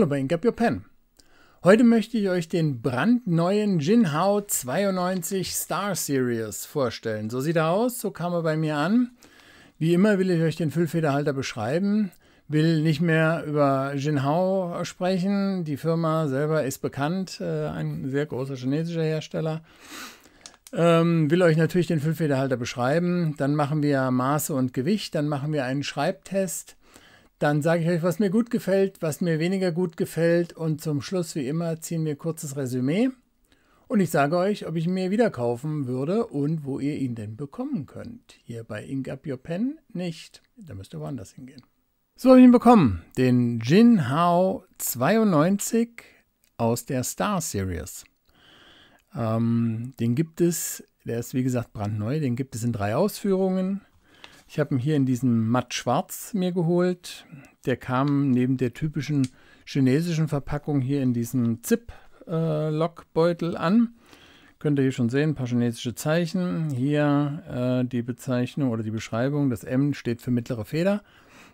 Hallo bei Ink Up Your Pen. Heute möchte ich euch den brandneuen Jinhao 92 Star Series vorstellen. So sieht er aus, so kam er bei mir an. Wie immer will ich euch den Füllfederhalter beschreiben, will nicht mehr über Jinhao sprechen. Die Firma selber ist bekannt, äh, ein sehr großer chinesischer Hersteller. Ähm, will euch natürlich den Füllfederhalter beschreiben. Dann machen wir Maße und Gewicht. Dann machen wir einen Schreibtest. Dann sage ich euch, was mir gut gefällt, was mir weniger gut gefällt und zum Schluss wie immer ziehen wir kurzes Resümee und ich sage euch, ob ich ihn mir wieder kaufen würde und wo ihr ihn denn bekommen könnt. Hier bei Ink Up Your Pen nicht, da müsst ihr woanders hingehen. So habe ich ihn bekommen, den Jin Hao 92 aus der Star Series. Ähm, den gibt es, der ist wie gesagt brandneu, den gibt es in drei Ausführungen. Ich habe ihn hier in diesem matt schwarz mir geholt. Der kam neben der typischen chinesischen Verpackung hier in diesem Zip-Lockbeutel äh, an. Könnt ihr hier schon sehen, ein paar chinesische Zeichen. Hier äh, die Bezeichnung oder die Beschreibung. Das M steht für mittlere Feder.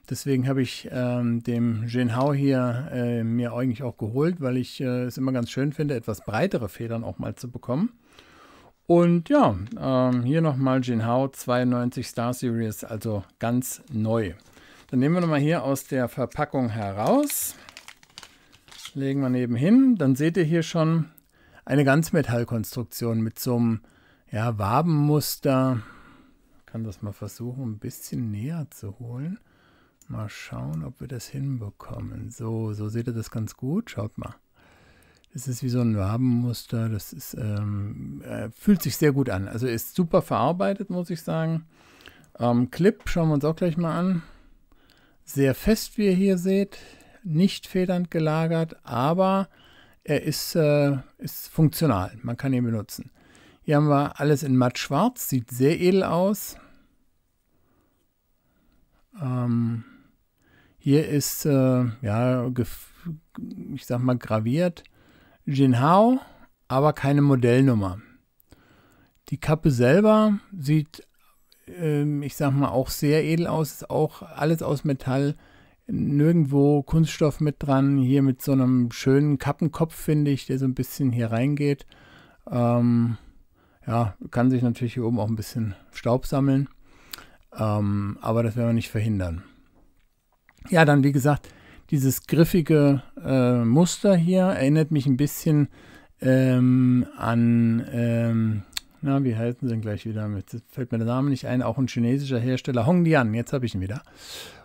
Deswegen habe ich ähm, dem Jinhao hier äh, mir eigentlich auch geholt, weil ich äh, es immer ganz schön finde, etwas breitere Federn auch mal zu bekommen. Und ja, ähm, hier nochmal Jin Hao 92 Star Series, also ganz neu. Dann nehmen wir nochmal hier aus der Verpackung heraus, legen wir nebenhin. Dann seht ihr hier schon eine Ganzmetallkonstruktion mit so einem ja, Wabenmuster. Ich kann das mal versuchen, ein bisschen näher zu holen. Mal schauen, ob wir das hinbekommen. So, so seht ihr das ganz gut. Schaut mal. Es ist wie so ein Wabenmuster. Das ist, ähm, äh, fühlt sich sehr gut an. Also ist super verarbeitet, muss ich sagen. Ähm, Clip schauen wir uns auch gleich mal an. Sehr fest, wie ihr hier seht. Nicht federnd gelagert, aber er ist, äh, ist funktional. Man kann ihn benutzen. Hier haben wir alles in matt schwarz. Sieht sehr edel aus. Ähm, hier ist, äh, ja, ich sag mal, graviert Jinhao, aber keine Modellnummer. Die Kappe selber sieht, äh, ich sag mal, auch sehr edel aus, ist auch alles aus Metall, nirgendwo Kunststoff mit dran. Hier mit so einem schönen Kappenkopf, finde ich, der so ein bisschen hier reingeht. Ähm, ja, kann sich natürlich hier oben auch ein bisschen Staub sammeln. Ähm, aber das werden wir nicht verhindern. Ja, dann wie gesagt, dieses griffige äh, Muster hier erinnert mich ein bisschen ähm, an, ähm, na, wie heißen sie denn gleich wieder? Jetzt fällt mir der Name nicht ein, auch ein chinesischer Hersteller, Hongdian, jetzt habe ich ihn wieder.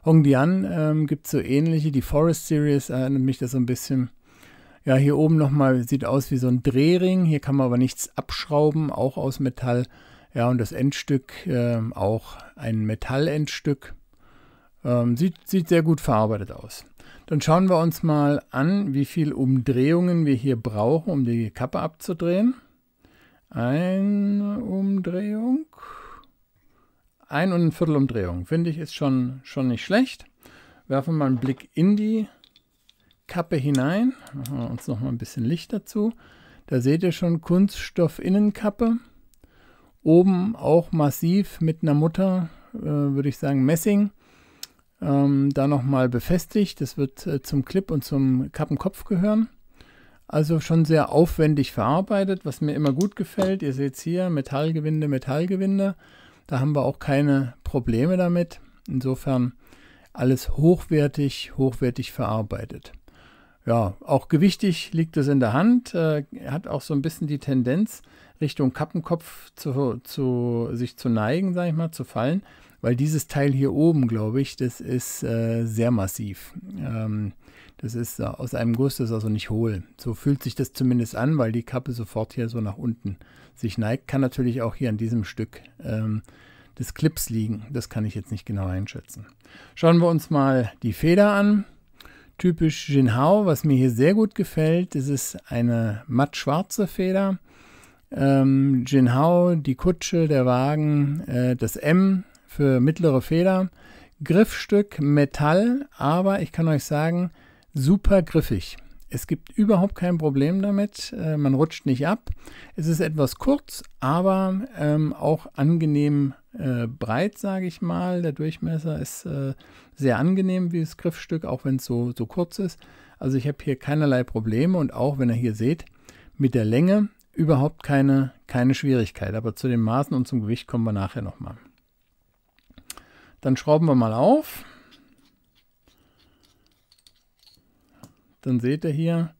Hongdian ähm, gibt so ähnliche, die Forest Series erinnert mich das so ein bisschen. Ja, hier oben nochmal sieht aus wie so ein Drehring, hier kann man aber nichts abschrauben, auch aus Metall. Ja, und das Endstück ähm, auch ein Metallendstück. Ähm, sieht, sieht sehr gut verarbeitet aus. Dann schauen wir uns mal an, wie viel Umdrehungen wir hier brauchen, um die Kappe abzudrehen. Eine Umdrehung. Ein und ein Viertel Umdrehung, finde ich, ist schon, schon nicht schlecht. Werfen wir mal einen Blick in die Kappe hinein. Machen wir uns noch mal ein bisschen Licht dazu. Da seht ihr schon Kunststoffinnenkappe. Oben auch massiv mit einer Mutter, äh, würde ich sagen, Messing ähm, da nochmal befestigt. Das wird äh, zum Clip und zum Kappenkopf gehören. Also schon sehr aufwendig verarbeitet, was mir immer gut gefällt. Ihr seht es hier, Metallgewinde, Metallgewinde. Da haben wir auch keine Probleme damit. Insofern alles hochwertig, hochwertig verarbeitet. Ja, auch gewichtig liegt es in der Hand. Äh, hat auch so ein bisschen die Tendenz, Richtung Kappenkopf zu, zu sich zu neigen, sage ich mal, zu fallen weil dieses Teil hier oben, glaube ich, das ist äh, sehr massiv. Ähm, das ist äh, aus einem Guss, das ist also nicht hohl. So fühlt sich das zumindest an, weil die Kappe sofort hier so nach unten sich neigt. Kann natürlich auch hier an diesem Stück ähm, des Clips liegen. Das kann ich jetzt nicht genau einschätzen. Schauen wir uns mal die Feder an. Typisch Jinhao, was mir hier sehr gut gefällt. Es ist eine matt-schwarze Feder. Ähm, Jinhao, die Kutsche, der Wagen, äh, das M für mittlere Feder. Griffstück Metall, aber ich kann euch sagen, super griffig. Es gibt überhaupt kein Problem damit. Äh, man rutscht nicht ab. Es ist etwas kurz, aber ähm, auch angenehm äh, breit, sage ich mal. Der Durchmesser ist äh, sehr angenehm wie das Griffstück, auch wenn es so, so kurz ist. Also ich habe hier keinerlei Probleme und auch, wenn ihr hier seht, mit der Länge überhaupt keine, keine Schwierigkeit. Aber zu den Maßen und zum Gewicht kommen wir nachher nochmal. Dann schrauben wir mal auf. Dann seht ihr hier,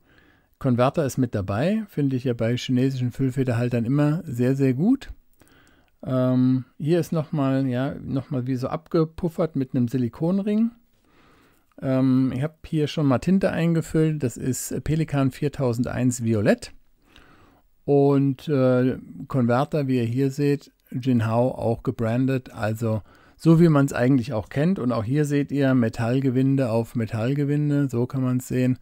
Konverter ist mit dabei. Finde ich ja bei chinesischen Füllfederhaltern immer sehr, sehr gut. Ähm, hier ist nochmal, ja, nochmal wie so abgepuffert mit einem Silikonring. Ähm, ich habe hier schon mal Tinte eingefüllt. Das ist Pelikan 4001 Violett. Und äh, Konverter, wie ihr hier seht, Jinhao auch gebrandet. Also so wie man es eigentlich auch kennt. Und auch hier seht ihr Metallgewinde auf Metallgewinde. So kann man es sehen.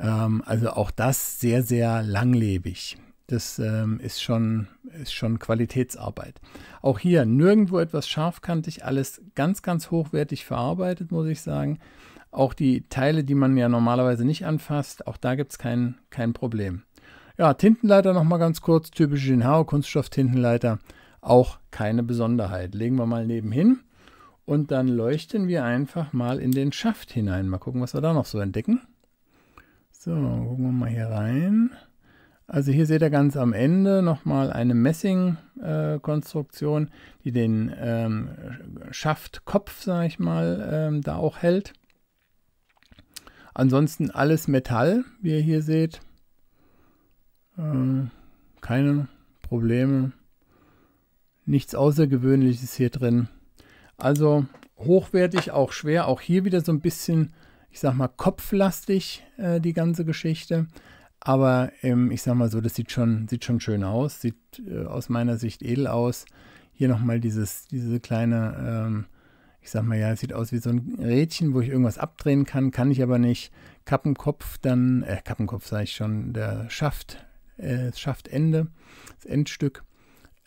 Ähm, also auch das sehr, sehr langlebig. Das ähm, ist, schon, ist schon Qualitätsarbeit. Auch hier nirgendwo etwas scharfkantig, alles ganz, ganz hochwertig verarbeitet, muss ich sagen. Auch die Teile, die man ja normalerweise nicht anfasst, auch da gibt es kein, kein Problem. Ja, Tintenleiter nochmal ganz kurz, typisch Jinhao Kunststoff-Tintenleiter auch keine Besonderheit. Legen wir mal nebenhin und dann leuchten wir einfach mal in den Schaft hinein. Mal gucken, was wir da noch so entdecken. So, gucken wir mal hier rein. Also hier seht ihr ganz am Ende nochmal eine Messing-Konstruktion, die den ähm, Schaftkopf, sage ich mal, ähm, da auch hält. Ansonsten alles Metall, wie ihr hier seht. Ähm, keine Probleme nichts Außergewöhnliches hier drin. Also hochwertig, auch schwer. Auch hier wieder so ein bisschen, ich sag mal, kopflastig äh, die ganze Geschichte. Aber ähm, ich sag mal so, das sieht schon, sieht schon schön aus. Sieht äh, aus meiner Sicht edel aus. Hier nochmal dieses, diese kleine, ähm, ich sag mal ja, es sieht aus wie so ein Rädchen, wo ich irgendwas abdrehen kann, kann ich aber nicht. Kappenkopf dann, äh, Kappenkopf sage ich schon, der Schaft, äh, Schaftende, das Endstück.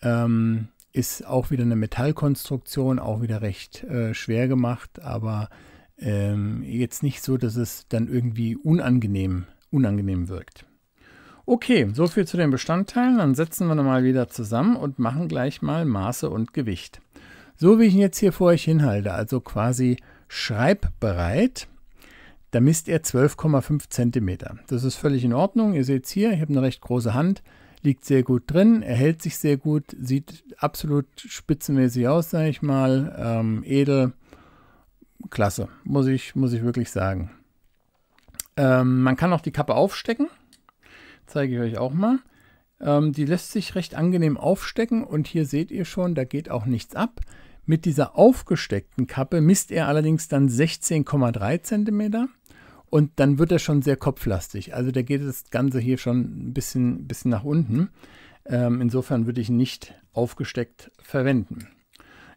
Ähm, ist auch wieder eine Metallkonstruktion, auch wieder recht äh, schwer gemacht, aber ähm, jetzt nicht so, dass es dann irgendwie unangenehm, unangenehm wirkt. Okay, soviel zu den Bestandteilen. Dann setzen wir nochmal wieder zusammen und machen gleich mal Maße und Gewicht. So wie ich ihn jetzt hier vor euch hinhalte, also quasi schreibbereit, da misst er 12,5 cm. Das ist völlig in Ordnung. Ihr seht es hier, ich habe eine recht große Hand liegt sehr gut drin, erhält sich sehr gut, sieht absolut spitzenmäßig aus, sage ich mal, ähm, edel, klasse, muss ich, muss ich wirklich sagen. Ähm, man kann auch die Kappe aufstecken, zeige ich euch auch mal. Ähm, die lässt sich recht angenehm aufstecken und hier seht ihr schon, da geht auch nichts ab. Mit dieser aufgesteckten Kappe misst er allerdings dann 16,3 cm und dann wird er schon sehr kopflastig. Also da geht das Ganze hier schon ein bisschen, bisschen nach unten. Ähm, insofern würde ich nicht aufgesteckt verwenden.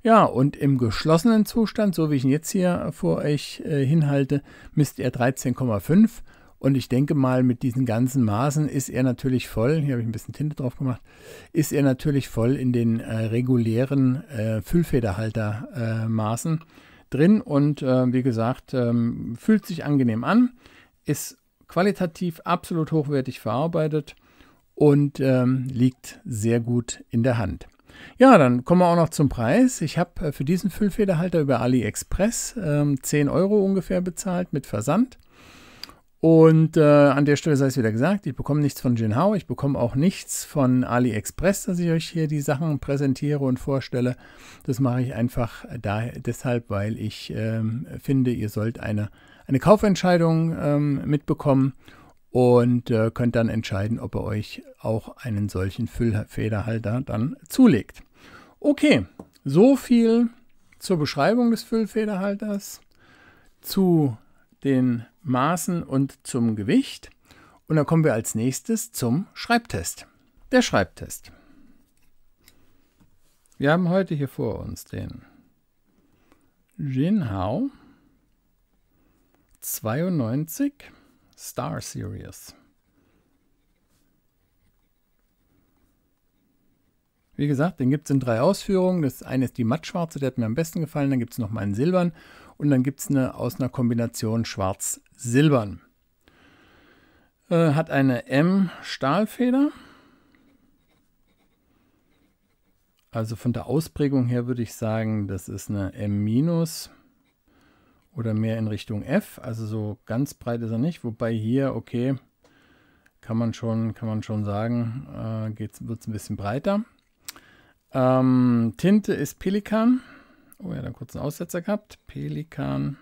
Ja, und im geschlossenen Zustand, so wie ich ihn jetzt hier vor euch äh, hinhalte, misst er 13,5. Und ich denke mal, mit diesen ganzen Maßen ist er natürlich voll, hier habe ich ein bisschen Tinte drauf gemacht, ist er natürlich voll in den äh, regulären äh, Füllfederhaltermaßen. Äh, drin und äh, wie gesagt, ähm, fühlt sich angenehm an, ist qualitativ absolut hochwertig verarbeitet und ähm, liegt sehr gut in der Hand. Ja, dann kommen wir auch noch zum Preis. Ich habe äh, für diesen Füllfederhalter über AliExpress ähm, 10 Euro ungefähr bezahlt mit Versand. Und äh, an der Stelle sei es wieder gesagt, ich bekomme nichts von Jinhao, ich bekomme auch nichts von AliExpress, dass ich euch hier die Sachen präsentiere und vorstelle. Das mache ich einfach da, deshalb, weil ich ähm, finde, ihr sollt eine, eine Kaufentscheidung ähm, mitbekommen und äh, könnt dann entscheiden, ob ihr euch auch einen solchen Füllfederhalter dann zulegt. Okay, so viel zur Beschreibung des Füllfederhalters, zu den Maßen und zum Gewicht. Und dann kommen wir als nächstes zum Schreibtest. Der Schreibtest. Wir haben heute hier vor uns den Jinhao 92 Star Series. Wie gesagt, den gibt es in drei Ausführungen. Das eine ist die mattschwarze, der hat mir am besten gefallen. Dann gibt es nochmal einen silbernen und dann gibt es eine aus einer Kombination schwarz-silbern. Äh, hat eine M-Stahlfeder. Also von der Ausprägung her würde ich sagen, das ist eine M- oder mehr in Richtung F. Also so ganz breit ist er nicht. Wobei hier, okay, kann man schon, kann man schon sagen, äh, wird es ein bisschen breiter. Ähm, Tinte ist Pelikan. Oh, er hat einen kurzen Aussetzer gehabt. Pelikan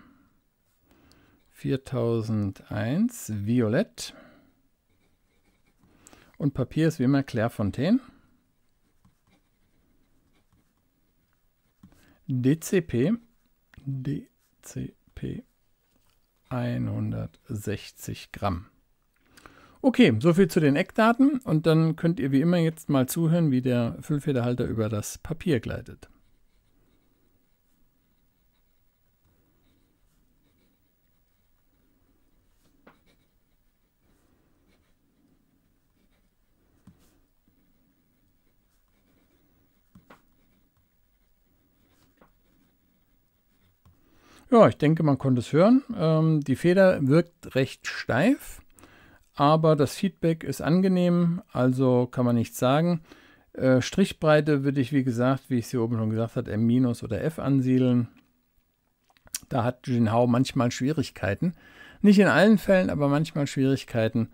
4001, violett. Und Papier ist wie immer Clairefontaine. DCP, DCP 160 Gramm. Okay, soviel zu den Eckdaten und dann könnt ihr wie immer jetzt mal zuhören, wie der Füllfederhalter über das Papier gleitet. Ja, ich denke, man konnte es hören. Ähm, die Feder wirkt recht steif, aber das Feedback ist angenehm, also kann man nichts sagen. Äh, Strichbreite würde ich, wie gesagt, wie ich es hier oben schon gesagt habe, M- oder F ansiedeln. Da hat Jinhao manchmal Schwierigkeiten. Nicht in allen Fällen, aber manchmal Schwierigkeiten,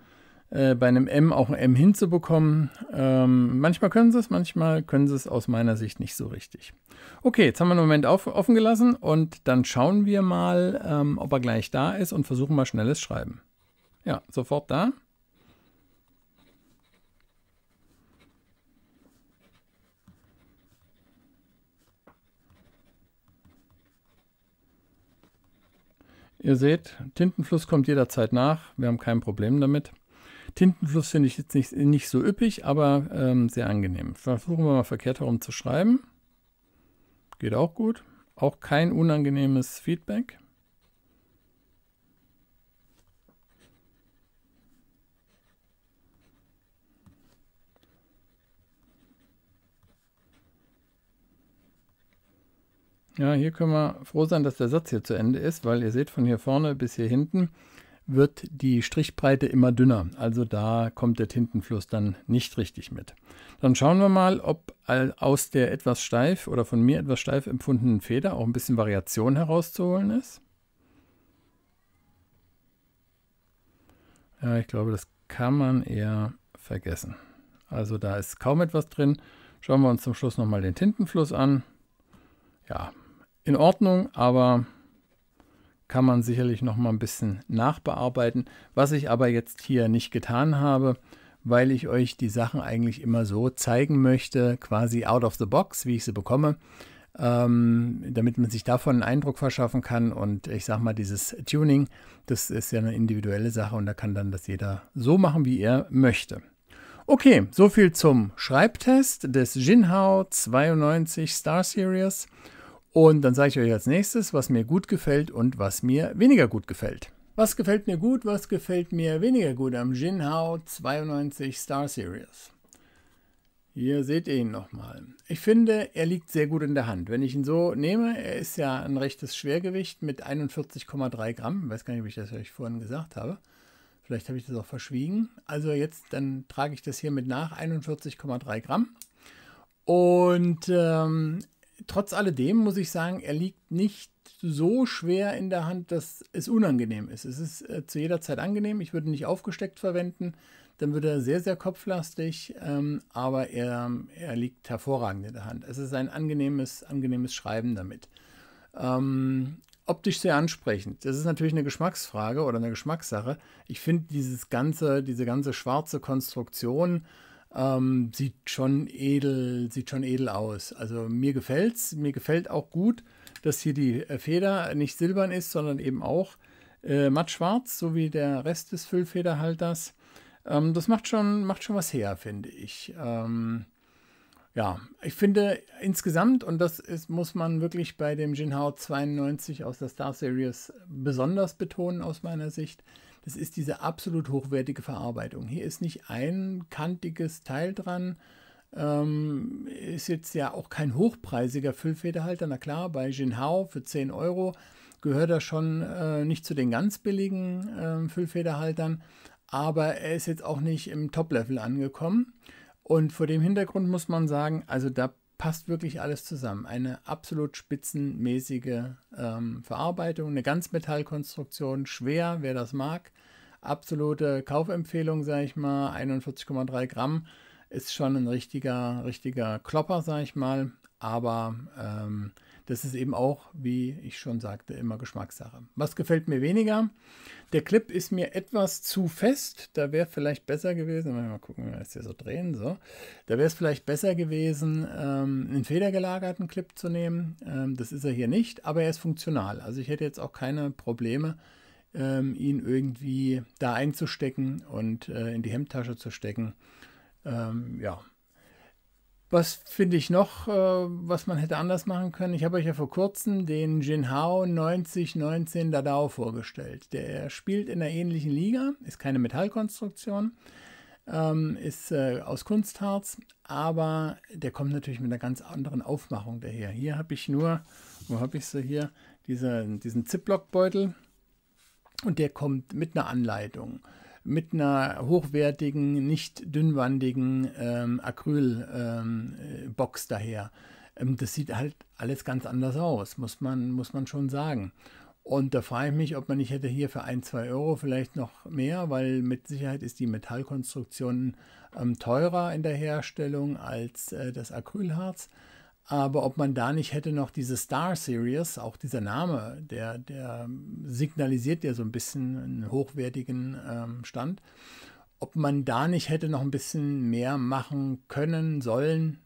äh, bei einem M auch ein M hinzubekommen. Ähm, manchmal können sie es, manchmal können sie es aus meiner Sicht nicht so richtig. Okay, jetzt haben wir einen Moment auf, offen gelassen und dann schauen wir mal, ähm, ob er gleich da ist und versuchen mal schnelles Schreiben. Ja, sofort da. Ihr seht, Tintenfluss kommt jederzeit nach. Wir haben kein Problem damit. Tintenfluss finde ich jetzt nicht, nicht so üppig, aber ähm, sehr angenehm. Versuchen wir mal verkehrt herum zu schreiben. Geht auch gut. Auch kein unangenehmes Feedback. Ja, hier können wir froh sein, dass der Satz hier zu Ende ist, weil ihr seht von hier vorne bis hier hinten wird die Strichbreite immer dünner. Also da kommt der Tintenfluss dann nicht richtig mit. Dann schauen wir mal, ob aus der etwas steif oder von mir etwas steif empfundenen Feder auch ein bisschen Variation herauszuholen ist. Ja, ich glaube, das kann man eher vergessen. Also da ist kaum etwas drin. Schauen wir uns zum Schluss nochmal den Tintenfluss an. Ja, in Ordnung, aber kann man sicherlich noch mal ein bisschen nachbearbeiten, was ich aber jetzt hier nicht getan habe, weil ich euch die Sachen eigentlich immer so zeigen möchte, quasi out of the box, wie ich sie bekomme, ähm, damit man sich davon einen Eindruck verschaffen kann. Und ich sage mal, dieses Tuning, das ist ja eine individuelle Sache und da kann dann das jeder so machen, wie er möchte. Okay, so viel zum Schreibtest des Jinhao 92 Star Series. Und dann sage ich euch als nächstes, was mir gut gefällt und was mir weniger gut gefällt. Was gefällt mir gut, was gefällt mir weniger gut am Jinhao 92 Star Series? Hier seht ihr ihn nochmal. Ich finde, er liegt sehr gut in der Hand. Wenn ich ihn so nehme, er ist ja ein rechtes Schwergewicht mit 41,3 Gramm. Ich weiß gar nicht, ob ich das euch vorhin gesagt habe. Vielleicht habe ich das auch verschwiegen. Also jetzt, dann trage ich das hier mit nach, 41,3 Gramm. Und ähm, trotz alledem muss ich sagen, er liegt nicht so schwer in der Hand, dass es unangenehm ist. Es ist äh, zu jeder Zeit angenehm. Ich würde ihn nicht aufgesteckt verwenden, dann würde er sehr, sehr kopflastig, ähm, aber er, er liegt hervorragend in der Hand. Es ist ein angenehmes, angenehmes Schreiben damit. Ähm, optisch sehr ansprechend. Das ist natürlich eine Geschmacksfrage oder eine Geschmackssache. Ich finde dieses ganze, diese ganze schwarze Konstruktion ähm, sieht schon edel, sieht schon edel aus. Also mir gefällt's. Mir gefällt auch gut, dass hier die äh, Feder nicht silbern ist, sondern eben auch äh, schwarz, so wie der Rest des Füllfederhalters. Ähm, das macht schon, macht schon was her, finde ich. Ähm, ja, ich finde insgesamt, und das ist, muss man wirklich bei dem Jinhao 92 aus der Star Series besonders betonen aus meiner Sicht, es ist diese absolut hochwertige Verarbeitung. Hier ist nicht ein kantiges Teil dran. Ähm, ist jetzt ja auch kein hochpreisiger Füllfederhalter. Na klar, bei Jinhao für 10 Euro gehört er schon äh, nicht zu den ganz billigen äh, Füllfederhaltern. Aber er ist jetzt auch nicht im Top-Level angekommen. Und vor dem Hintergrund muss man sagen, also da passt wirklich alles zusammen. Eine absolut spitzenmäßige ähm, Verarbeitung, eine Ganzmetallkonstruktion, schwer, wer das mag. Absolute Kaufempfehlung, sage ich mal, 41,3 Gramm ist schon ein richtiger, richtiger Klopper, sage ich mal. Aber ähm, das ist eben auch, wie ich schon sagte, immer Geschmackssache. Was gefällt mir weniger? Der Clip ist mir etwas zu fest. Da wäre vielleicht besser gewesen, mal gucken, wie wir das hier so drehen, so. Da wäre es vielleicht besser gewesen, ähm, einen federgelagerten Clip zu nehmen. Ähm, das ist er hier nicht, aber er ist funktional. Also ich hätte jetzt auch keine Probleme, ähm, ihn irgendwie da einzustecken und äh, in die Hemdtasche zu stecken. Ähm, ja, was finde ich noch, äh, was man hätte anders machen können? Ich habe euch ja vor kurzem den Jinhao 9019 Dadao vorgestellt. Der spielt in einer ähnlichen Liga, ist keine Metallkonstruktion, ähm, ist äh, aus Kunstharz, aber der kommt natürlich mit einer ganz anderen Aufmachung daher. Hier habe ich nur, wo habe ich sie hier, Diese, diesen Ziplock-Beutel und der kommt mit einer Anleitung mit einer hochwertigen, nicht dünnwandigen ähm, Acrylbox ähm, äh, daher. Ähm, das sieht halt alles ganz anders aus, muss man, muss man schon sagen. Und da frage ich mich, ob man nicht hätte hier für ein, zwei Euro vielleicht noch mehr, weil mit Sicherheit ist die Metallkonstruktion ähm, teurer in der Herstellung als äh, das Acrylharz aber ob man da nicht hätte noch diese Star Series, auch dieser Name, der, der ähm, signalisiert ja so ein bisschen einen hochwertigen ähm, Stand, ob man da nicht hätte noch ein bisschen mehr machen können, sollen.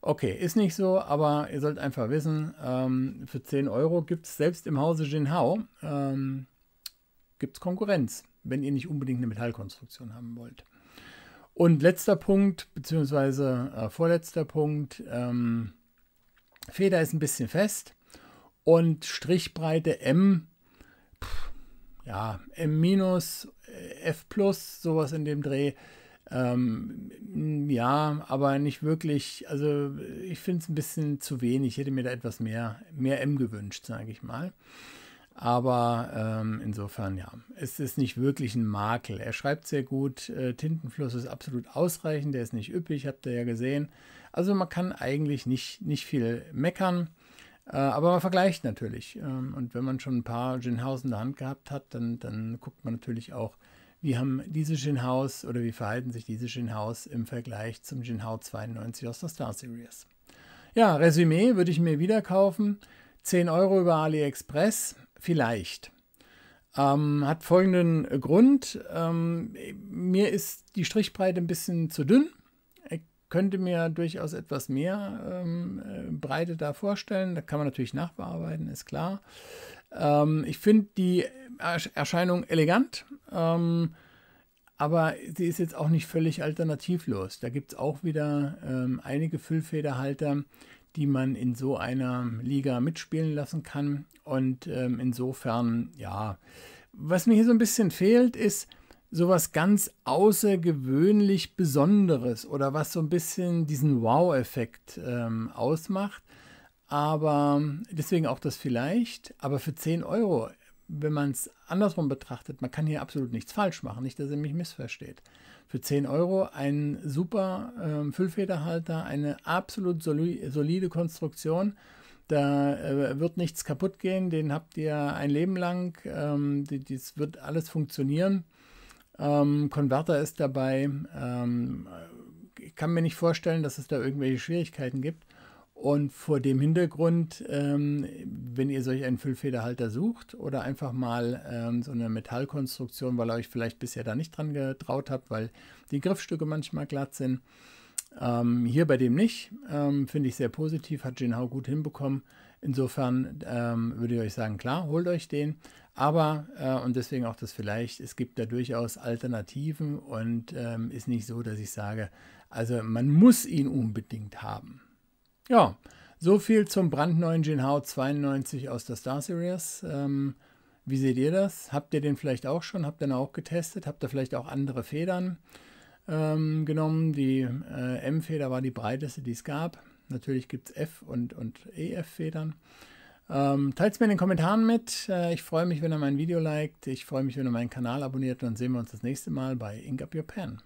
Okay, ist nicht so, aber ihr sollt einfach wissen, ähm, für 10 Euro gibt es selbst im Hause Jinhao ähm, gibt's Konkurrenz, wenn ihr nicht unbedingt eine Metallkonstruktion haben wollt. Und letzter Punkt, beziehungsweise äh, vorletzter Punkt, ähm, Feder ist ein bisschen fest und Strichbreite M, pff, ja, M minus, äh, F plus, sowas in dem Dreh. Ähm, ja, aber nicht wirklich. Also ich finde es ein bisschen zu wenig. Ich hätte mir da etwas mehr, mehr M gewünscht, sage ich mal. Aber ähm, insofern, ja, es ist nicht wirklich ein Makel. Er schreibt sehr gut, äh, Tintenfluss ist absolut ausreichend, der ist nicht üppig, habt ihr ja gesehen. Also man kann eigentlich nicht, nicht viel meckern, äh, aber man vergleicht natürlich. Ähm, und wenn man schon ein paar Ginhaus in der Hand gehabt hat, dann, dann guckt man natürlich auch, wie haben diese Ginhaus oder wie verhalten sich diese Ginhaus im Vergleich zum Ginhaus 92 aus der Star Series. Ja, Resümee würde ich mir wieder kaufen. 10 Euro über AliExpress Vielleicht. Ähm, hat folgenden Grund. Ähm, mir ist die Strichbreite ein bisschen zu dünn. Ich könnte mir durchaus etwas mehr ähm, äh, Breite da vorstellen. Da kann man natürlich nachbearbeiten, ist klar. Ähm, ich finde die Erscheinung elegant, ähm, aber sie ist jetzt auch nicht völlig alternativlos. Da gibt es auch wieder ähm, einige Füllfederhalter, die man in so einer Liga mitspielen lassen kann. Und ähm, insofern, ja, was mir hier so ein bisschen fehlt, ist sowas ganz außergewöhnlich Besonderes oder was so ein bisschen diesen Wow-Effekt ähm, ausmacht. Aber deswegen auch das vielleicht, aber für 10 Euro, wenn man es andersrum betrachtet, man kann hier absolut nichts falsch machen, nicht, dass ihr mich missversteht für 10 Euro ein super ähm, Füllfederhalter, eine absolut soli solide Konstruktion. Da äh, wird nichts kaputt gehen, den habt ihr ein Leben lang, ähm, die, das wird alles funktionieren. Ähm, Converter ist dabei. Ähm, ich kann mir nicht vorstellen, dass es da irgendwelche Schwierigkeiten gibt. Und vor dem Hintergrund, ähm, wenn ihr solch einen Füllfederhalter sucht oder einfach mal ähm, so eine Metallkonstruktion, weil ihr euch vielleicht bisher da nicht dran getraut habt, weil die Griffstücke manchmal glatt sind. Ähm, hier bei dem nicht, ähm, finde ich sehr positiv, hat Jinhao gut hinbekommen. Insofern ähm, würde ich euch sagen, klar, holt euch den. Aber, äh, und deswegen auch das vielleicht, es gibt da durchaus Alternativen und ähm, ist nicht so, dass ich sage, also man muss ihn unbedingt haben. Ja, so viel zum brandneuen Jinhao 92 aus der Star Series. Ähm, wie seht ihr das? Habt ihr den vielleicht auch schon? Habt ihr den auch getestet? Habt ihr vielleicht auch andere Federn ähm, genommen? Die äh, M-Feder war die breiteste, die es gab. Natürlich gibt es F- und, und EF-Federn. Ähm, Teilt es mir in den Kommentaren mit. Äh, ich freue mich, wenn ihr mein Video liked. Ich freue mich, wenn ihr meinen Kanal abonniert. Und dann sehen wir uns das nächste Mal bei Ink Up Your Pen.